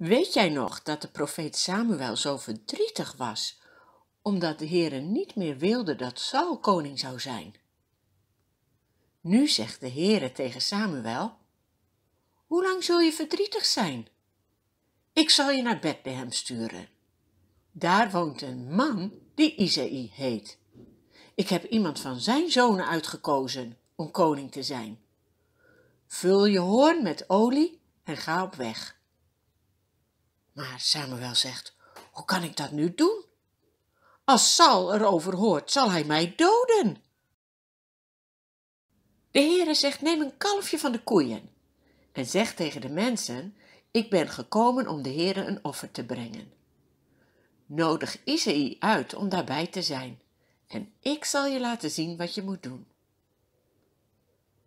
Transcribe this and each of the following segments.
Weet jij nog dat de profeet Samuel zo verdrietig was, omdat de Heere niet meer wilde dat Saul koning zou zijn? Nu zegt de Heere tegen Samuel, Hoe lang zul je verdrietig zijn? Ik zal je naar Bethlehem sturen. Daar woont een man die Isaï heet. Ik heb iemand van zijn zonen uitgekozen om koning te zijn. Vul je hoorn met olie en ga op weg.' Maar Samuel zegt: Hoe kan ik dat nu doen? Als Saul erover hoort, zal hij mij doden. De Heere zegt: Neem een kalfje van de koeien. En zegt tegen de mensen: Ik ben gekomen om de Heere een offer te brengen. Nodig Isaïe uit om daarbij te zijn. En ik zal je laten zien wat je moet doen.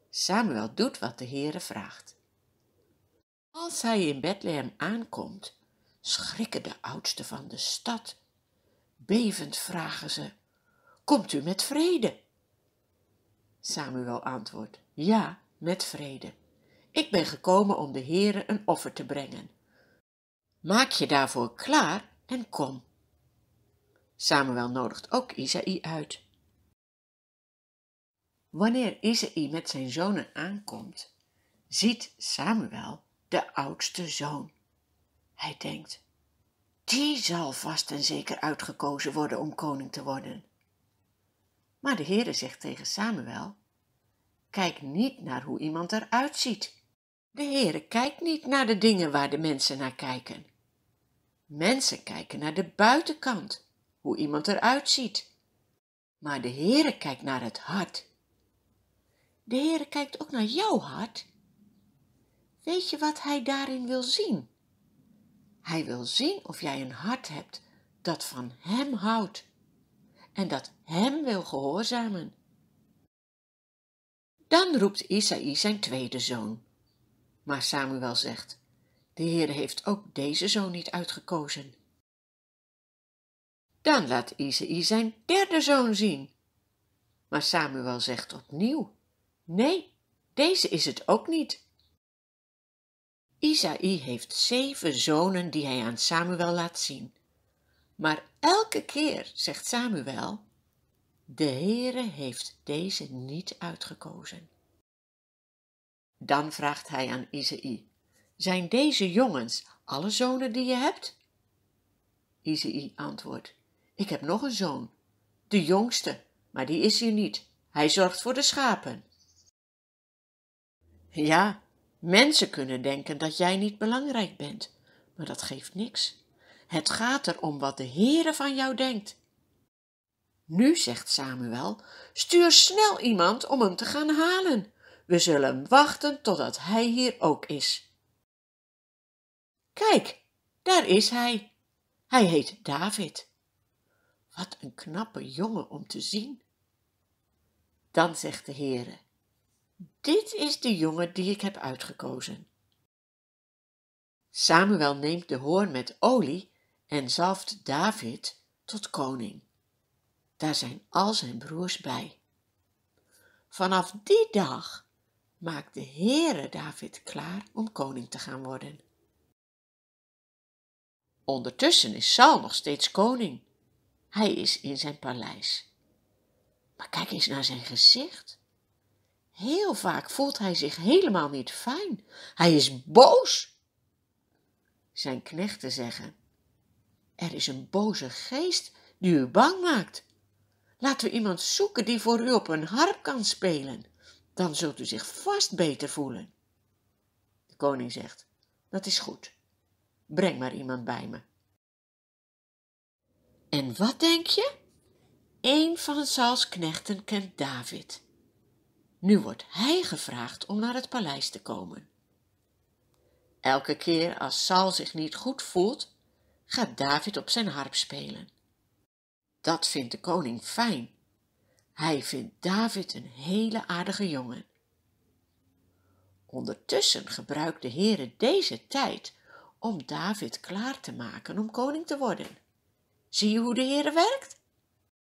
Samuel doet wat de Heere vraagt. Als hij in Bethlehem aankomt, schrikken de oudsten van de stad. Bevend vragen ze: Komt u met vrede? Samuel antwoordt: Ja, met vrede. Ik ben gekomen om de Heere een offer te brengen. Maak je daarvoor klaar en kom. Samuel nodigt ook Isaï uit. Wanneer Isaï met zijn zonen aankomt, ziet Samuel de oudste zoon hij denkt, die zal vast en zeker uitgekozen worden om koning te worden. Maar de Heere zegt tegen Samuel, kijk niet naar hoe iemand eruit ziet. De Heere kijkt niet naar de dingen waar de mensen naar kijken. Mensen kijken naar de buitenkant, hoe iemand eruit ziet. Maar de Heere kijkt naar het hart. De Heere kijkt ook naar jouw hart. Weet je wat Hij daarin wil zien? Hij wil zien of jij een hart hebt dat van Hem houdt en dat Hem wil gehoorzamen. Dan roept Isaï zijn tweede zoon. Maar Samuel zegt: De Heer heeft ook deze zoon niet uitgekozen. Dan laat Isaï zijn derde zoon zien. Maar Samuel zegt opnieuw: Nee, deze is het ook niet. Isaï heeft zeven zonen die hij aan Samuel laat zien. Maar elke keer zegt Samuel, de Heere heeft deze niet uitgekozen. Dan vraagt hij aan Isaï: zijn deze jongens alle zonen die je hebt? Isaï antwoordt, ik heb nog een zoon, de jongste, maar die is hier niet. Hij zorgt voor de schapen. Ja, Mensen kunnen denken dat jij niet belangrijk bent, maar dat geeft niks. Het gaat erom wat de Heere van jou denkt. Nu zegt Samuel: Stuur snel iemand om hem te gaan halen. We zullen wachten totdat hij hier ook is. Kijk, daar is hij. Hij heet David. Wat een knappe jongen om te zien. Dan zegt de Heere: dit is de jongen die ik heb uitgekozen. Samuel neemt de hoorn met olie en zalft David tot koning. Daar zijn al zijn broers bij. Vanaf die dag maakt de Heere David klaar om koning te gaan worden. Ondertussen is Saul nog steeds koning. Hij is in zijn paleis. Maar kijk eens naar zijn gezicht. Heel vaak voelt hij zich helemaal niet fijn. Hij is boos. Zijn knechten zeggen: Er is een boze geest die u bang maakt. Laten we iemand zoeken die voor u op een harp kan spelen. Dan zult u zich vast beter voelen. De koning zegt: Dat is goed. Breng maar iemand bij me. En wat denk je? Een van Sauls knechten kent David. Nu wordt hij gevraagd om naar het paleis te komen. Elke keer als Saul zich niet goed voelt, gaat David op zijn harp spelen. Dat vindt de koning fijn. Hij vindt David een hele aardige jongen. Ondertussen gebruikt de Heere deze tijd om David klaar te maken om koning te worden. Zie je hoe de Heere werkt?